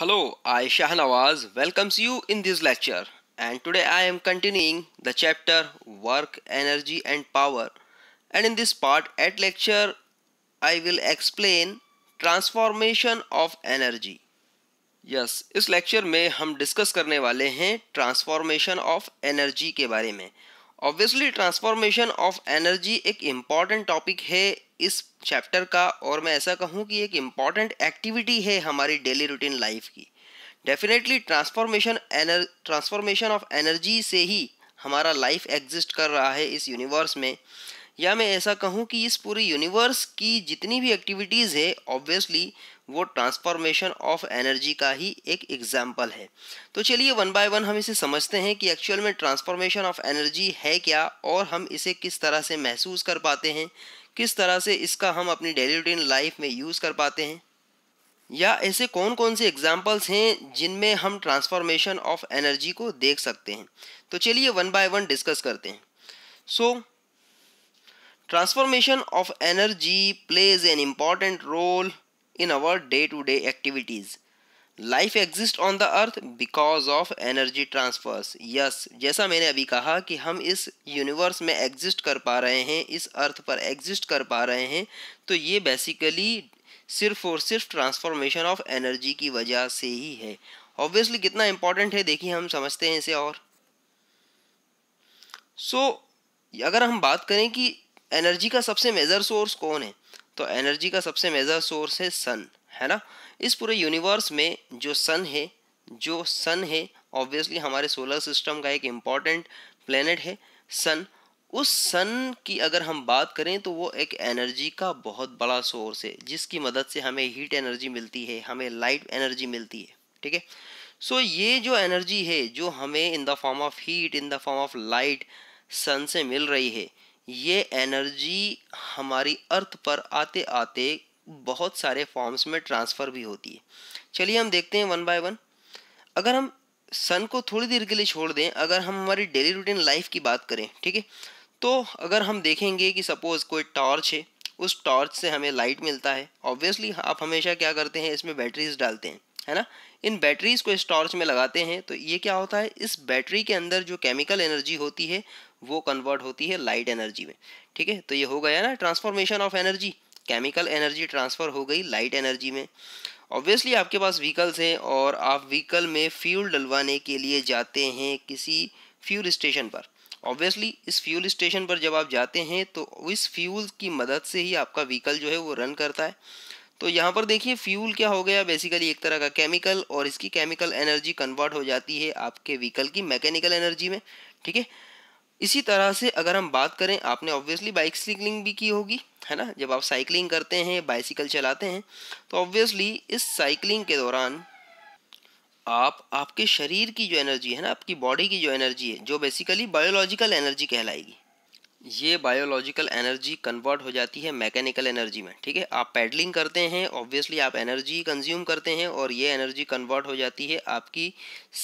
Hello, I Shah Nawaz welcomes you in this lecture and today I am continuing the chapter Work, Energy and Power and in this part at lecture I will explain transformation of energy yes इस lecture में हम discuss करने वाले हैं transformation of energy के बारे में obviously transformation of energy एक इम्पॉर्टेंट टॉपिक है इस चैप्टर का और मैं ऐसा कहूँ कि एक इम्पॉर्टेंट एक्टिविटी है हमारी डेली रूटीन लाइफ की definitely transformation energy transformation of energy से ही हमारा लाइफ एग्जिस्ट कर रहा है इस यूनिवर्स में या मैं ऐसा कहूँ कि इस पूरे यूनिवर्स की जितनी भी एक्टिविटीज़ है ऑब्वियसली वो ट्रांसफॉर्मेशन ऑफ एनर्जी का ही एक एग्जाम्पल है तो चलिए वन बाय वन हम इसे समझते हैं कि एक्चुअल में ट्रांसफॉर्मेशन ऑफ एनर्जी है क्या और हम इसे किस तरह से महसूस कर पाते हैं किस तरह से इसका हम अपनी डेली रूटीन लाइफ में यूज़ कर पाते हैं या ऐसे कौन कौन से एग्जाम्पल्स हैं जिनमें हम ट्रांसफॉर्मेशन ऑफ एनर्जी को देख सकते हैं तो चलिए वन बाय वन डिस्कस करते हैं so transformation of energy plays an important role in our day to day activities life exist on the earth because of energy transfers yes जैसा मैंने अभी कहा कि हम इस यूनिवर्स में एग्जिस्ट कर पा रहे हैं इस अर्थ पर एग्जिस्ट कर पा रहे हैं तो ये बेसिकली सिर्फ और सिर्फ ट्रांसफॉर्मेशन ऑफ एनर्जी की वजह से ही है ऑब्वियसली कितना इम्पॉर्टेंट है देखिए हम समझते हैं इसे और सो so, अगर हम बात करें कि एनर्जी का सबसे मेजर सोर्स कौन है तो एनर्जी का सबसे मेजर सोर्स है सन है ना इस पूरे यूनिवर्स में जो सन है जो सन है ऑब्वियसली हमारे सोलर सिस्टम का एक इम्पॉर्टेंट प्लेनेट है सन उस सन की अगर हम बात करें तो वो एक एनर्जी का बहुत बड़ा सोर्स है जिसकी मदद से हमें हीट एनर्जी मिलती है हमें लाइट एनर्जी मिलती है ठीक है सो ये जो एनर्जी है जो हमें in the form of heat in the form of light sun से मिल रही है ये एनर्जी हमारी अर्थ पर आते आते बहुत सारे फॉर्म्स में ट्रांसफ़र भी होती है चलिए हम देखते हैं वन बाय वन अगर हम सन को थोड़ी देर के लिए छोड़ दें अगर हम हमारी डेली रूटीन लाइफ की बात करें ठीक है तो अगर हम देखेंगे कि सपोज़ कोई टॉर्च है उस टॉर्च से हमें लाइट मिलता है ऑब्वियसली आप हमेशा क्या करते हैं इसमें बैटरीज डालते हैं है ना इन बैटरीज़ को इस टॉर्च में लगाते हैं तो ये क्या होता है इस बैटरी के अंदर जो केमिकल एनर्जी होती है वो कन्वर्ट होती है लाइट एनर्जी में ठीक है तो ये हो गया ना transformation of energy chemical energy transfer हो गई लाइट एनर्जी में ऑब्वियसली आपके पास व्हीकल्स हैं और आप व्हीकल में फ्यूल डलवाने के लिए जाते हैं किसी फ्यूल स्टेशन पर ऑब्वियसली इस फ्यूल स्टेशन पर जब आप जाते हैं तो इस फ्यूल की मदद से ही आपका व्हीकल जो है वो रन करता है तो यहाँ पर देखिए फ्यूल क्या हो गया बेसिकली एक तरह का केमिकल और इसकी केमिकल एनर्जी कन्वर्ट हो जाती है आपके व्हीकल की मैकेनिकल एनर्जी में ठीक है इसी तरह से अगर हम बात करें आपने ऑब्वियसली बाइक साइकिलिंग भी की होगी है ना जब आप साइकिलिंग करते हैं बाइसिकल चलाते हैं तो ऑब्वियसली इस साइकिलिंग के दौरान आप आपके शरीर की जो एनर्जी है ना आपकी बॉडी की जो एनर्जी है जो बेसिकली बायोलॉजिकल एनर्जी कहलाएगी ये बायोलॉजिकल एनर्जी कन्वर्ट हो जाती है मैकेनिकल एनर्जी में ठीक है आप पैडलिंग करते हैं ऑब्वियसली आप एनर्जी कंज्यूम करते हैं और ये एनर्जी कन्वर्ट हो जाती है आपकी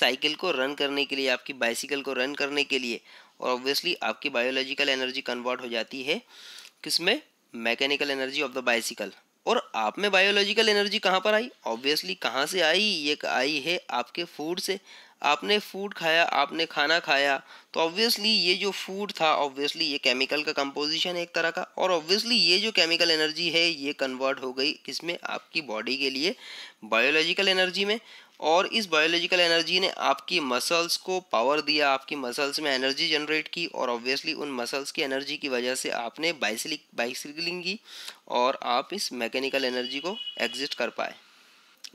साइकिल को रन करने के लिए आपकी बाइसिकल को रन करने के लिए और ऑब्वियसली आपकी बायोलॉजिकल एनर्जी कन्वर्ट हो जाती है किसमें mechanical energy of the bicycle और आप में बायोलॉजिकल एनर्जी कहाँ पर आई ऑब्वियसली कहाँ से आई ये आई है आपके फूड से आपने फूड खाया आपने खाना खाया तो ऑब्वियसली ये जो फूड था ऑब्वियसली ये केमिकल का कंपोजिशन है एक तरह का और ऑब्वियसली ये जो केमिकल एनर्जी है ये कन्वर्ट हो गई किसमें आपकी बॉडी के लिए बायोलॉजिकल एनर्जी में और इस बायोलॉजिकल एनर्जी ने आपकी मसल्स को पावर दिया आपकी मसल्स में एनर्जी जनरेट की और ऑब्वियसली उन मसल्स की एनर्जी की वजह से आपने बाइसिलिक बाइसिकलिंग की और आप इस मैकेनिकल एनर्जी को एग्जिस्ट कर पाए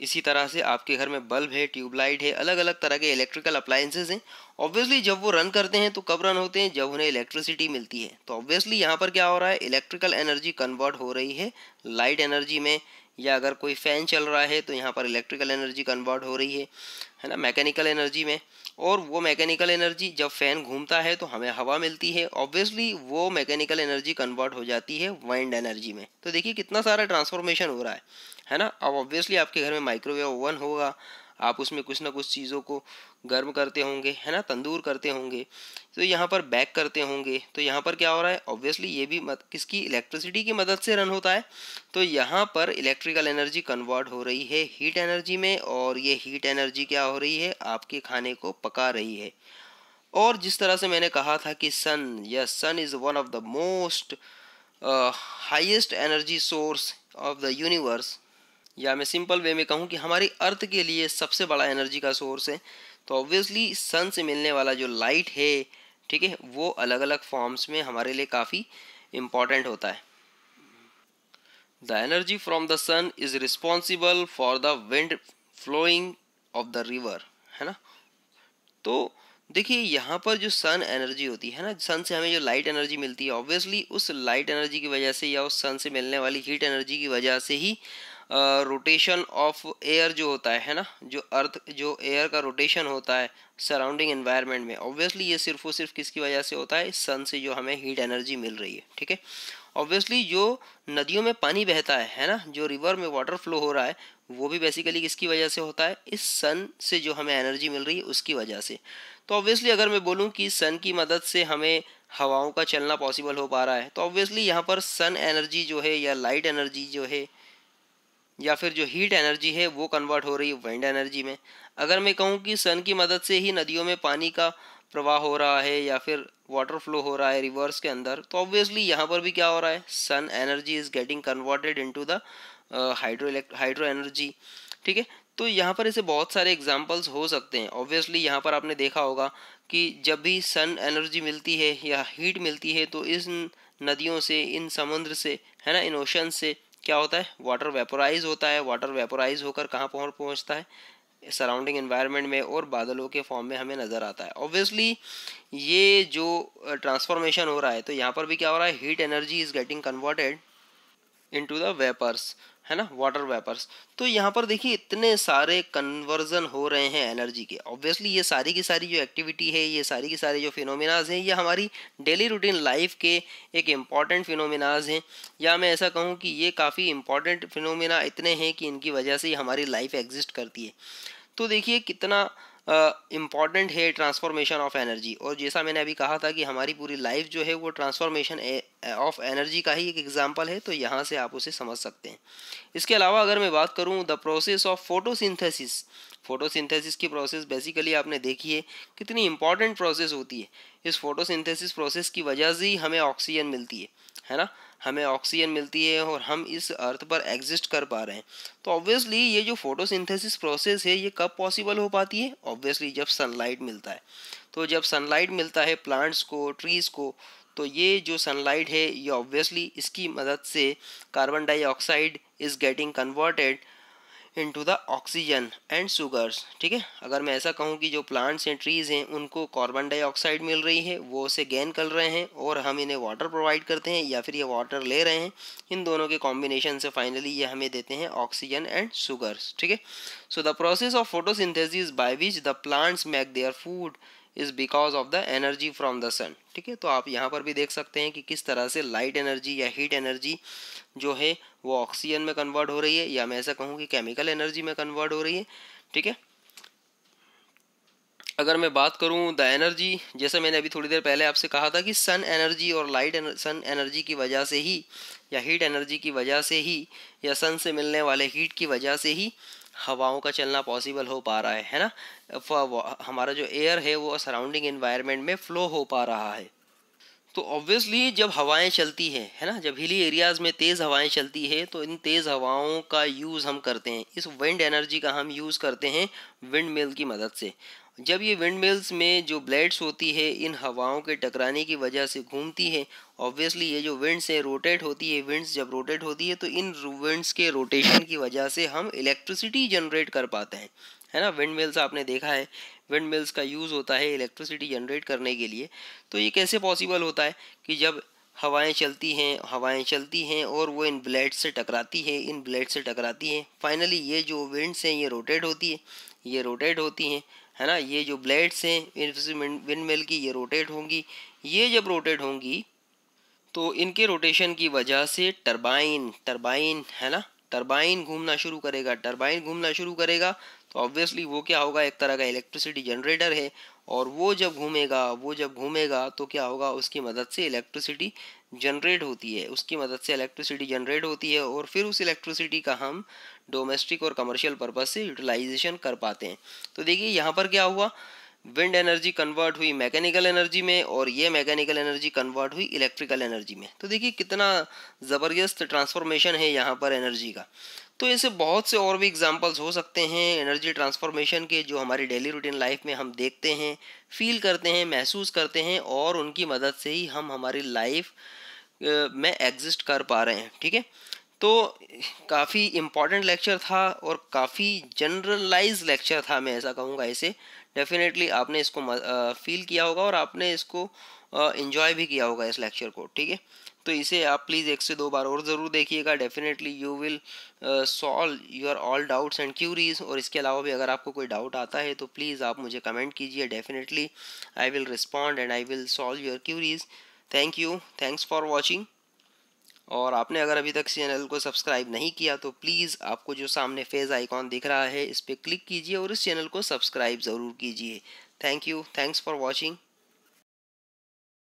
इसी तरह से आपके घर में बल्ब है ट्यूबलाइट है अलग अलग तरह के इलेक्ट्रिकल अप्लाइंसेज हैं ऑब्वियसली जब वो रन करते हैं तो कब रन होते हैं जब उन्हें इलेक्ट्रिसिटी मिलती है तो ऑब्वियसली यहाँ पर क्या हो रहा है इलेक्ट्रिकल एनर्जी कन्वर्ट हो रही है लाइट एनर्जी में या अगर कोई फ़ैन चल रहा है तो यहाँ पर इलेक्ट्रिकल एनर्जी कन्वर्ट हो रही है है ना मैकेनिकल एनर्जी में और वो मैकेनिकल एनर्जी जब फ़ैन घूमता है तो हमें हवा मिलती है ऑब्वियसली वो मैकेनिकल एनर्जी कन्वर्ट हो जाती है वाइंड एनर्जी में तो देखिए कितना सारा ट्रांसफॉर्मेशन हो रहा है है ना अब ऑब्वियसली आपके घर में माइक्रोवेव ओवन होगा आप उसमें कुछ ना कुछ चीज़ों को गर्म करते होंगे है ना तंदूर करते होंगे तो यहाँ पर बैक करते होंगे तो यहाँ पर क्या हो रहा है ऑब्वियसली ये भी मत, किसकी इलेक्ट्रिसिटी की मदद से रन होता है तो यहाँ पर इलेक्ट्रिकल एनर्जी कन्वर्ट हो रही है हीट एनर्जी में और ये हीट एनर्जी क्या हो रही है आपके खाने को पका रही है और जिस तरह से मैंने कहा था कि sun yes sun is one of the most highest energy source of the universe या मैं सिंपल वे में कहूँ कि हमारी अर्थ के लिए सबसे बड़ा एनर्जी का सोर्स है तो ऑब्वियसली सन से मिलने वाला जो लाइट है ठीक है वो अलग अलग फॉर्म्स में हमारे लिए काफ़ी इम्पॉर्टेंट होता है the energy from the sun is responsible for the wind flowing of the river है ना तो देखिए यहाँ पर जो सन एनर्जी होती है ना सन से हमें जो लाइट एनर्जी मिलती है ऑब्वियसली उस लाइट एनर्जी की वजह से या उस सन से मिलने वाली हीट एनर्जी की वजह से ही रोटेशन ऑफ एयर जो होता है है ना जो अर्थ जो एयर का रोटेशन होता है सराउंडिंग एनवायरनमेंट में ऑब्वियसली ये सिर्फ और सिर्फ किसकी वजह से होता है सन से जो हमें हीट एनर्जी मिल रही है ठीक है ऑब्वियसली जो नदियों में पानी बहता है है ना जो रिवर में वाटर फ्लो हो रहा है वो भी बेसिकली किसकी वजह से होता है इस सन से जो हमें एनर्जी मिल रही है उसकी वजह से तो ऑब्वियसली अगर मैं बोलूँ कि सन की मदद से हमें हवाओं का चलना पॉसिबल हो पा रहा है तो ऑब्वियसली यहाँ पर सन एनर्जी जो है या लाइट एनर्जी जो है या फिर जो हीट एनर्जी है वो कन्वर्ट हो रही है विंड एनर्जी में अगर मैं कहूँ कि सन की मदद से ही नदियों में पानी का प्रवाह हो रहा है या फिर वाटर फ्लो हो रहा है रिवर्स के अंदर तो ऑब्वियसली यहाँ पर भी क्या हो रहा है sun energy is getting converted into the hydro hydro energy ठीक है तो यहाँ पर ऐसे बहुत सारे एग्जाम्पल्स हो सकते हैं ऑब्वियसली यहाँ पर आपने देखा होगा कि जब भी सन एनर्जी मिलती है या हीट मिलती है तो इस नदियों से इन समुद्र से है ना इन ओशन से क्या होता है वाटर वेपोराइज होता है वाटर वेपोराइज होकर कहाँ पर पहुँचता है सराउंडिंग एनवायरनमेंट में और बादलों के फॉर्म में हमें नज़र आता है ऑब्वियसली ये जो ट्रांसफॉर्मेशन हो रहा है तो यहाँ पर भी क्या हो रहा है heat energy is getting converted into the vapours है ना वाटर वेपर्स तो यहाँ पर देखिए इतने सारे कन्वर्जन हो रहे हैं एनर्जी के ऑब्वियसली ये सारी की सारी जो एक्टिविटी है ये सारी की सारी जो फिनोमिनाज हैं ये हमारी डेली रूटीन लाइफ के एक इम्पॉर्टेंट फिनोमिनाज हैं या मैं ऐसा कहूँ कि ये काफ़ी इम्पॉर्टेंट फिनोमिना इतने हैं कि इनकी वजह से हमारी लाइफ एग्जिस्ट करती है तो देखिए कितना इम्पॉर्टेंट है ट्रांसफॉर्मेशन ऑफ एनर्जी और जैसा मैंने अभी कहा था कि हमारी पूरी लाइफ जो है वो ट्रांसफॉर्मेशन ऑफ एनर्जी का ही एक एग्जाम्पल है तो यहाँ से आप उसे समझ सकते हैं इसके अलावा अगर मैं बात करूँ the process of photosynthesis photosynthesis की प्रोसेस बेसिकली आपने देखी है कितनी इंपॉर्टेंट प्रोसेस होती है इस फोटोसिंथेसिस प्रोसेस की वजह से ही हमें ऑक्सीजन मिलती है है ना हमें ऑक्सीजन मिलती है और हम इस अर्थ पर एग्जिस्ट कर पा रहे हैं तो ऑब्वियसली ये जो फोटोसिंथेसिस प्रोसेस है ये कब पॉसिबल हो पाती है ऑब्वियसली जब सनलाइट मिलता है तो जब सनलाइट मिलता है प्लांट्स को ट्रीज़ को तो ये जो सनलाइट है ये ऑब्वियसली इसकी मदद से carbon dioxide is getting converted into the oxygen and sugars ठीक है अगर मैं ऐसा कहूँ कि जो प्लांट्स हैं ट्रीज़ हैं उनको कार्बन डाइऑक्साइड मिल रही है वो उसे गेन कर रहे हैं और हम इन्हें वाटर प्रोवाइड करते हैं या फिर ये वाटर ले रहे हैं इन दोनों के कॉम्बिनेशन से फाइनली ये हमें देते हैं ऑक्सीजन एंड शुगर्स ठीक है so the process of photosynthesis by which the plants make their food is because of the energy from the sun ठीक है तो आप यहाँ पर भी देख सकते हैं कि किस तरह से लाइट एनर्जी या हीट एनर्जी जो है वो ऑक्सीजन में कन्वर्ट हो रही है या मैं ऐसा कहूँ कि केमिकल एनर्जी में कन्वर्ट हो रही है ठीक है अगर मैं बात करूं द एनर्जी जैसे मैंने अभी थोड़ी देर पहले आपसे कहा था कि सन एनर्जी और लाइट एनर, सन एनर्जी की वजह से ही या हीट एनर्जी की वजह से ही या सन से मिलने वाले हीट की वजह से ही हवाओं का चलना पॉसिबल हो पा रहा है है ना हमारा जो एयर है वो सराउंडिंग एनवायरनमेंट में फ़्लो हो पा रहा है तो ऑब्वियसली जब हवाएं चलती हैं है ना जब हिली एरियाज़ में तेज़ हवाएं चलती है तो इन तेज़ हवाओं का यूज़ हम करते हैं इस विंड एनर्जी का हम यूज़ करते हैं विंड मिल की मदद से जब ये विंड मिल्स में जो ब्लेड्स होती है इन हवाओं के टकराने की वजह से घूमती है ऑब्वियसली ये जो विंड्स हैं रोटेट होती है विंड्स जब रोटेट होती है तो इन विंड्स के रोटेशन की वजह से हम इलेक्ट्रिसिटी जनरेट कर पाते हैं है ना विंड मिल्स आपने देखा है विंड मिल्स का यूज़ होता है इलेक्ट्रिसिटी जनरेट करने के लिए तो ये कैसे पॉसिबल होता है कि जब हवाएं चलती हैं हवाएं चलती हैं और वो इन ब्लेड से टकराती है इन ब्लेड से टकराती हैं फाइनली ये जो विंड्स हैं ये रोटेट होती है ये रोटेट होती हैं है ना ये जो ब्लेड्स हैं विंड मिल की ये रोटेट होंगी ये जब रोटेट होंगी तो इनके रोटेशन की वजह से टरबाइन टरबाइन है ना टरबाइन घूमना शुरू करेगा टरबाइन घूमना शुरू करेगा तो ऑब्वियसली वो क्या होगा एक तरह का इलेक्ट्रिसिटी जनरेटर है और वो जब घूमेगा वो जब घूमेगा तो क्या होगा उसकी मदद से इलेक्ट्रिसिटी जनरेट होती है उसकी मदद से इलेक्ट्रिसिटी जनरेट होती है और फिर उस इलेक्ट्रिसिटी का हम डोमेस्टिक और कमर्शियल पर्पज़ से यूटिलाइजेशन कर पाते हैं तो देखिए यहाँ पर क्या हुआ विंड एनर्जी कन्वर्ट हुई मैकेनिकल एनर्जी में और ये मैकेनिकल एनर्जी कन्वर्ट हुई इलेक्ट्रिकल एनर्जी में तो देखिए कितना ज़बरदस्त ट्रांसफॉर्मेशन है यहाँ पर एनर्जी का तो ऐसे बहुत से और भी एग्जाम्पल्स हो सकते हैं एनर्जी ट्रांसफॉर्मेशन के जो हमारी डेली रूटीन लाइफ में हम देखते हैं फील करते हैं महसूस करते हैं और उनकी मदद से ही हम हमारी लाइफ में एग्जिस्ट कर पा रहे हैं ठीक है तो काफ़ी इम्पॉर्टेंट लेक्चर था और काफ़ी जनरलाइज लेक्चर था मैं ऐसा कहूँगा इसे डेफिनेटली आपने इसको फील किया होगा और आपने इसको इन्जॉय भी किया होगा इस लेक्चर को ठीक है तो इसे आप प्लीज़ एक से दो बार और ज़रूर देखिएगा definitely you will solve your all doubts and queries और इसके अलावा भी अगर आपको कोई डाउट आता है तो प्लीज़ आप मुझे कमेंट कीजिए definitely I will respond and I will solve your queries thank you thanks for watching और आपने अगर अभी तक चैनल को सब्सक्राइब नहीं किया तो प्लीज़ आपको जो सामने फेज़ आइकॉन दिख रहा है इस पर क्लिक कीजिए और इस चैनल को सब्सक्राइब ज़रूर कीजिए thank you thanks for watching